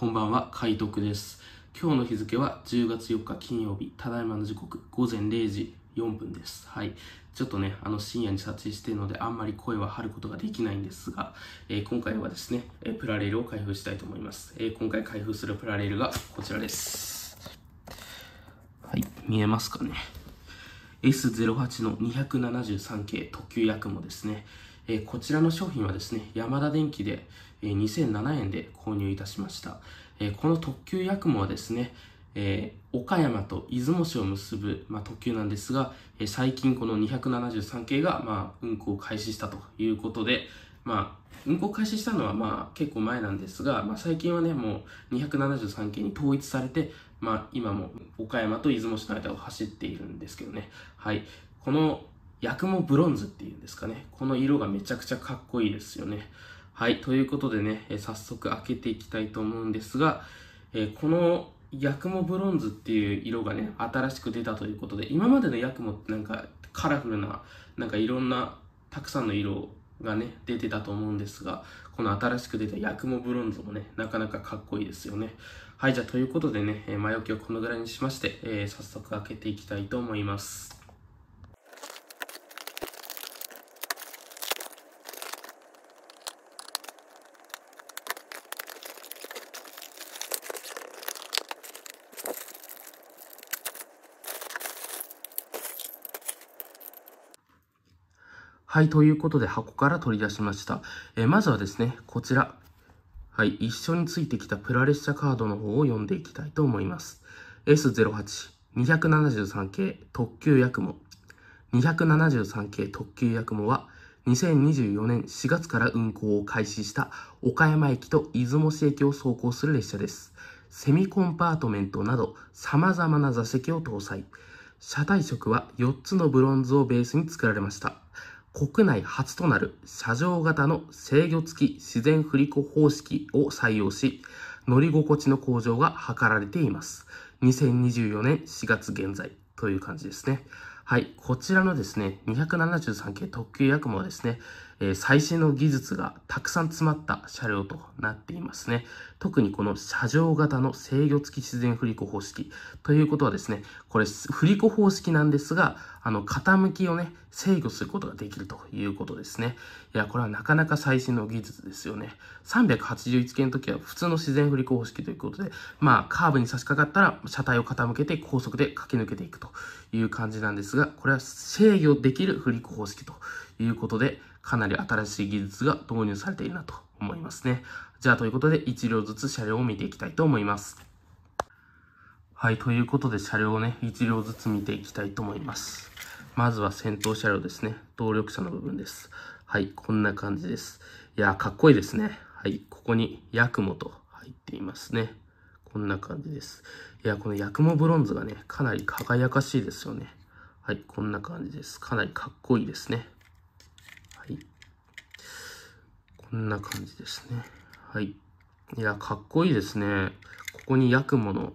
こんばんは、海徳です。今日の日付は10月4日金曜日、ただいまの時刻午前0時4分です。はい。ちょっとね、あの深夜に撮影しているので、あんまり声は張ることができないんですが、えー、今回はですね、えー、プラレールを開封したいと思います。えー、今回開封するプラレールがこちらです。はい、見えますかね。S08 の2 7 3系特急ヤクモですね。えこちらの商品はですね、ヤマダ電機で、2007円で購入いたしました。この特急やくもはですね、え岡山と出雲市を結ぶ、ま特急なんですが、え最近この273系が、ま運行を開始したということで、まあ、運行開始したのは、まあ、結構前なんですが、まあ、最近はね、もう273系に統一されて、まあ、今も岡山と出雲市の間を走っているんですけどね。はい。この、八雲ブロンズっていうんですかね。この色がめちゃくちゃかっこいいですよね。はい、ということでね、え早速開けていきたいと思うんですが、えこのヤクモブロンズっていう色がね、新しく出たということで、今までのヤクモってなんかカラフルな、なんかいろんなたくさんの色がね、出てたと思うんですが、この新しく出たヤクモブロンズもね、なかなかかっこいいですよね。はい、じゃあということでね、前置きをこのぐらいにしまして、えー、早速開けていきたいと思います。はい、ということで箱から取り出しました。えー、まずはですね、こちら。はい、一緒についてきたプラ列車カードの方を読んでいきたいと思います。S08、273系特急やくも。273系特急やくもは、2024年4月から運行を開始した岡山駅と出雲市駅を走行する列車です。セミコンパートメントなど様々な座席を搭載。車体色は4つのブロンズをベースに作られました。国内初となる車上型の制御付き自然振り子方式を採用し、乗り心地の向上が図られています。2024年4月現在という感じですね。はい、こちらのですね、273系特急ヤクモはですね、えー、最新の技術がたくさん詰まった車両となっていますね。特にこの車上型の制御付き自然振り子方式ということはですね、これ振り子方式なんですが、あの傾きをね、制御することができるということですね。いや、これはなかなか最新の技術ですよね。381系の時は普通の自然振り子方式ということで、まあ、カーブに差し掛かったら車体を傾けて高速で駆け抜けていくという感じなんですが、これは制御できる振り子方式ということで、かなり新しい技術が導入されているなと思いますね。じゃあ、ということで、1両ずつ車両を見ていきたいと思います。はい、ということで車両をね、1両ずつ見ていきたいと思います。まずは先頭車両ですね。動力車の部分です。はい、こんな感じです。いやかっこいいですね。はい、ここにヤクモと入っていますね。こんな感じです。いや、このヤクモブロンズがね、かなり輝かしいですよね。はい、こんな感じです。かなりかっこいいですね。はい。こんな感じですね。はい。いや、かっこいいですね。ここにヤクモの、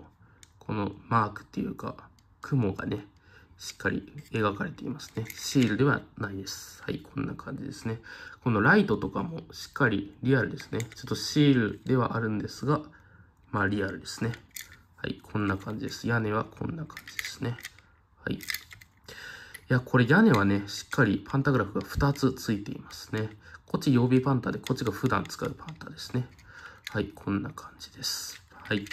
このマークっていうか、雲がね、しっかり描かれていますね。シールではないです。はい、こんな感じですね。このライトとかもしっかりリアルですね。ちょっとシールではあるんですが、まあリアルですね。はい、こんな感じです。屋根はこんな感じですね。はい。いや、これ屋根はね、しっかりパンタグラフが2つついていますね。こっち曜日パンタで、こっちが普段使うパンタですね。はい、こんな感じです。はい。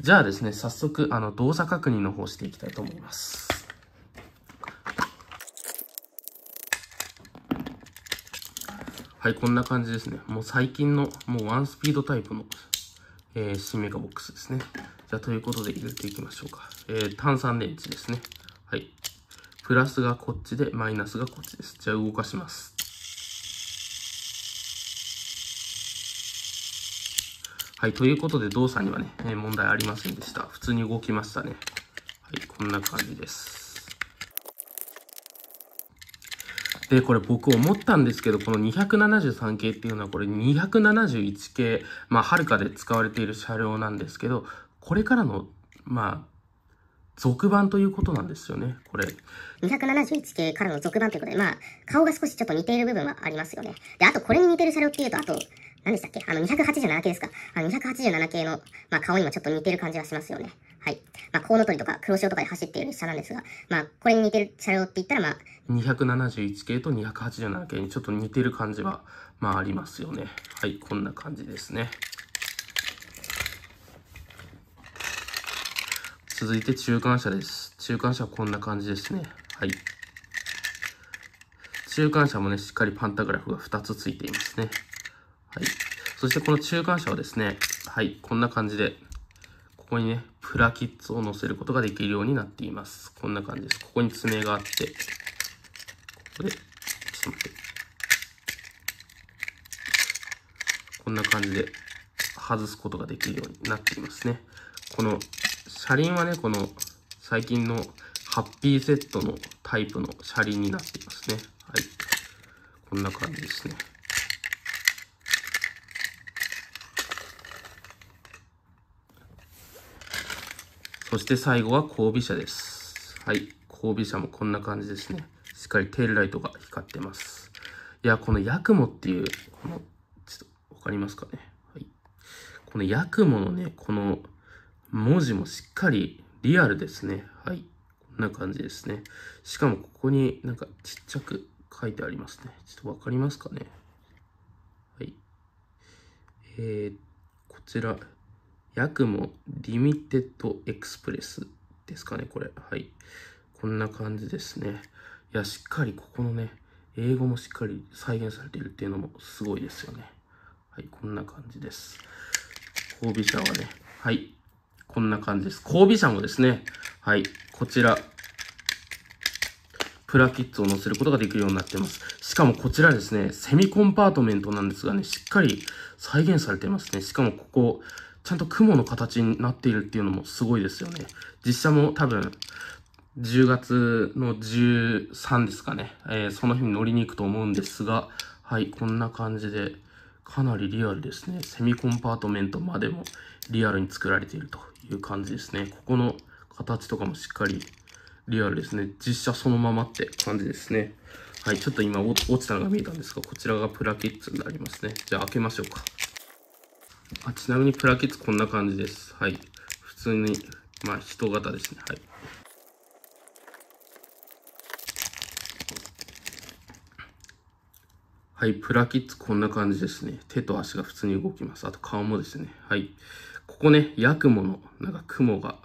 じゃあですね、早速、あの、動作確認の方していきたいと思います。はい、こんな感じですね。もう最近の、もうワンスピードタイプの、えー、新メガボックスですね。じゃあ、ということで入れていきましょうか。えー、炭酸電池ですね。はい。プラスがこっちで、マイナスがこっちです。じゃあ、動かします。はい、ということで動作にはね、問題ありませんでした。普通に動きましたね。はい、こんな感じです。で、これ僕思ったんですけど、この273系っていうのはこれ271系、まあ、はるかで使われている車両なんですけど、これからの、まあ、続版ということなんですよね、これ。271系からの続版ということで、まあ、顔が少しちょっと似ている部分はありますよね。で、あとこれに似てる車両っていうと、あと、何でしたっけあの、287系ですかあの、287系の、まあ、顔にもちょっと似てる感じはしますよね。はい。まあ、コウノトリとか黒潮とかで走っている車なんですが、まあ、これに似てる車両って言ったら、まあ、271系と287系にちょっと似てる感じは、まあ、ありますよね。はい、こんな感じですね。続いて中間車です。中間車はこんな感じですね。はい。中間車もね、しっかりパンタグラフが2つついていますね。はい。そしてこの中間車はですね、はい、こんな感じで、ここにね、プラキッズを載せることができるようになっています。こんな感じです。ここに爪があって、ここで、ちょっと待って。こんな感じで外すことができるようになっていますね。この車輪はね、この最近のハッピーセットのタイプの車輪になっていますね。はい。こんな感じですね。そして最後は後尾車です。はい。後尾車もこんな感じですね。しっかりテールライトが光ってます。いや、このヤクモっていう、この、ちょっとわかりますかね。はい。このヤクモのね、この文字もしっかりリアルですね。はい。こんな感じですね。しかもここになんかちっちゃく書いてありますね。ちょっとわかりますかねはい。えー、こちら、ヤクモリミテッドエクスプレスですかね、これ。はい。こんな感じですね。いや、しっかりここのね、英語もしっかり再現されているっていうのもすごいですよね。はい、こんな感じです。交尾車はね、はい、こんな感じです。交尾車もですね、はい、こちら、プラキッズを載せることができるようになっています。しかもこちらですね、セミコンパートメントなんですがね、しっかり再現されていますね。しかもここ、ちゃんと雲の形になっているっていうのもすごいですよね。実写も多分、10月の13ですかね、えー、その日に乗りに行くと思うんですが、はい、こんな感じで、かなりリアルですね。セミコンパートメントまでもリアルに作られているという感じですね。ここの形とかもしっかりリアルですね。実写そのままって感じですね。はい、ちょっと今落ちたのが見えたんですが、こちらがプラキッズになりますね。じゃあ開けましょうか。あちなみにプラキッズこんな感じです。はい。普通に、まあ人型ですね。はい。はい、プラキッズこんな感じですね。手と足が普通に動きます。あと顔もですね。はい。ここね、ヤクモの、なんか雲が、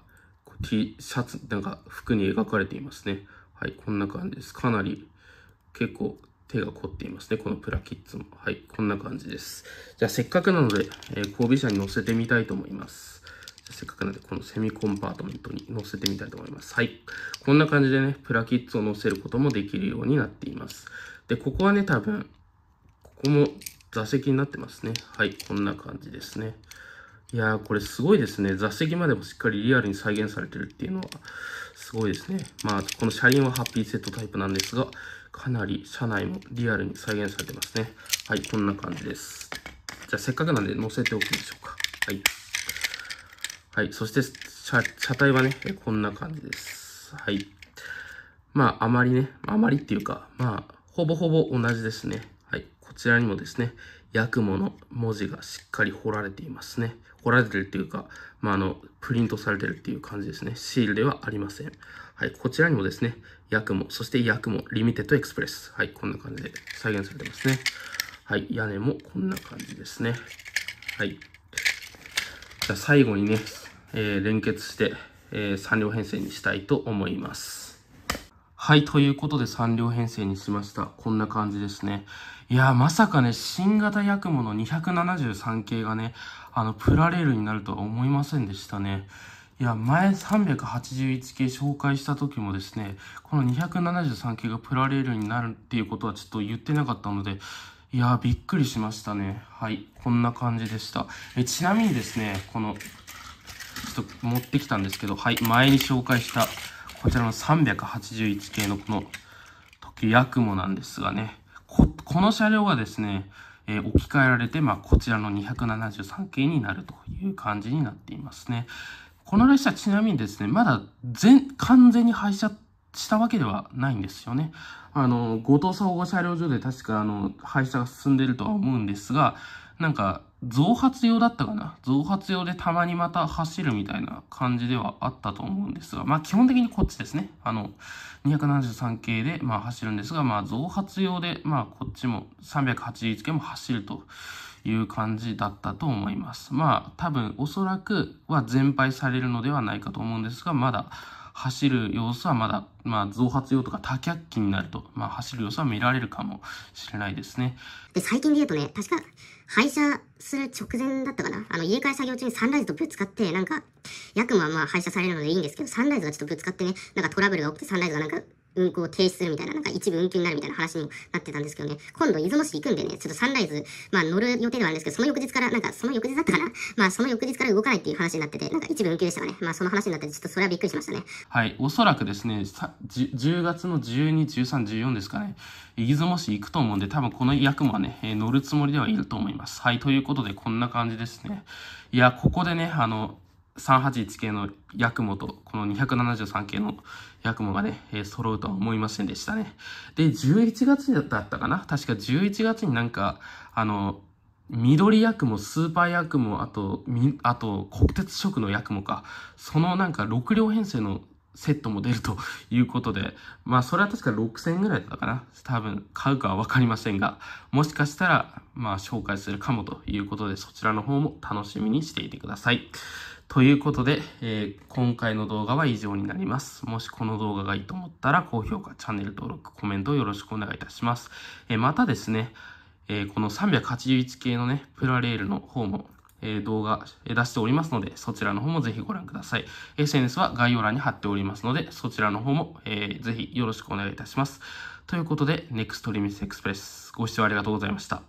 T シャツ、なんか服に描かれていますね。はい、こんな感じです。かなり、結構手が凝っていますね。このプラキッズも。はい、こんな感じです。じゃあ、せっかくなので、えー、後尾車に乗せてみたいと思います。せっかくなので、このセミコンパートメントに乗せてみたいと思います。はい。こんな感じでね、プラキッズを乗せることもできるようになっています。で、ここはね、多分、ここも座席になってますね。はい、こんな感じですね。いやー、これすごいですね。座席までもしっかりリアルに再現されてるっていうのは、すごいですね。まあ、この車輪はハッピーセットタイプなんですが、かなり車内もリアルに再現されてますね。はい、こんな感じです。じゃあ、せっかくなんで乗せておきましょうか。はい。はい、そして車、車体はね、こんな感じです。はい。まあ、あまりね、あまりっていうか、まあ、ほぼほぼ同じですね。はい、こちらにもですね、役もの文字がしっかり彫られていますね。彫られてるっていうか、まあ、あの、プリントされてるっていう感じですね。シールではありません。はい、こちらにもですね、役も、そして役も、リミテッドエクスプレス。はい、こんな感じで再現されてますね。はい、屋根もこんな感じですね。はい。じゃあ最後にね、えー、連結して、えー、3両編成にしたいと思います。はい、ということで3両編成にしました。こんな感じですね。いやー、まさかね、新型ヤクモの273系がね、あの、プラレールになるとは思いませんでしたね。いや、前381系紹介した時もですね、この273系がプラレールになるっていうことはちょっと言ってなかったので、いやー、びっくりしましたね。はい、こんな感じでした。えちなみにですね、この、ちょっと持ってきたんですけど、はい、前に紹介した、こちらの381系のこの時急ヤクモなんですがね、こ、この車両がですね、えー、置き換えられて、まあ、こちらの273系になるという感じになっていますね。この列車ちなみにですね、まだ全、完全に廃車したわけではないんですよね。あの、後藤総合車両所で確かあの、廃車が進んでるとは思うんですが、なんか、増発用だったかな増発用でたまにまた走るみたいな感じではあったと思うんですが、まあ基本的にこっちですね。あの、273系でまあ走るんですが、まあ増発用でまあこっちも381系も走るという感じだったと思います。まあ多分おそらくは全廃されるのではないかと思うんですが、まだ走る様子はまだ、まあ、増発用とか多脚機になると、まあ、走る様子は見られるかもしれないですね。で、最近で言うとね、確か、廃車する直前だったかなあの、家帰作業中にサンライズとぶつかって、なんか、ヤクマはまあ廃車されるのでいいんですけど、サンライズがちょっとぶつかってね、なんかトラブルが起きてサンライズがなんか運行停止するみたいな、なんか一部運休になるみたいな話にもなってたんですけどね、今度出雲市行くんでね、ちょっとサンライズ、まあ乗る予定ではあるんですけど、その翌日から、なんかその翌日だったかなまあその翌日から動かないっていう話になってて、なんか一部運休でしたかね。まあその話になってちょっとそれはびっくりしましたね。はい、おそらくですね、10月の12、13、14ですかね、出雲市行くと思うんで、多分この役もね、乗るつもりではいると思います。はい、ということでこんな感じですね。いや、ここでね、あの、381系のヤクモと、この273系のヤクモがね、えー、揃うとは思いませんでしたね。で、11月だったかな確か11月になんか、あの、緑ヤクモ、スーパーヤクモ、あと、み、あと、国鉄色のヤクモか。そのなんか6両編成のセットも出るということで、まあそれは確か6000円ぐらいだったかな。多分買うかはわかりませんが、もしかしたら、まあ紹介するかもということで、そちらの方も楽しみにしていてください。ということで、えー、今回の動画は以上になります。もしこの動画がいいと思ったら、高評価、チャンネル登録、コメントよろしくお願いいたします。えー、またですね、えー、この381系のね、プラレールの方もえ動画出しておりますので、そちらの方もぜひご覧ください。SNS は概要欄に貼っておりますので、そちらの方も、えぜひよろしくお願いいたします。ということで、ネクストリミスエクスプレス、ご視聴ありがとうございました。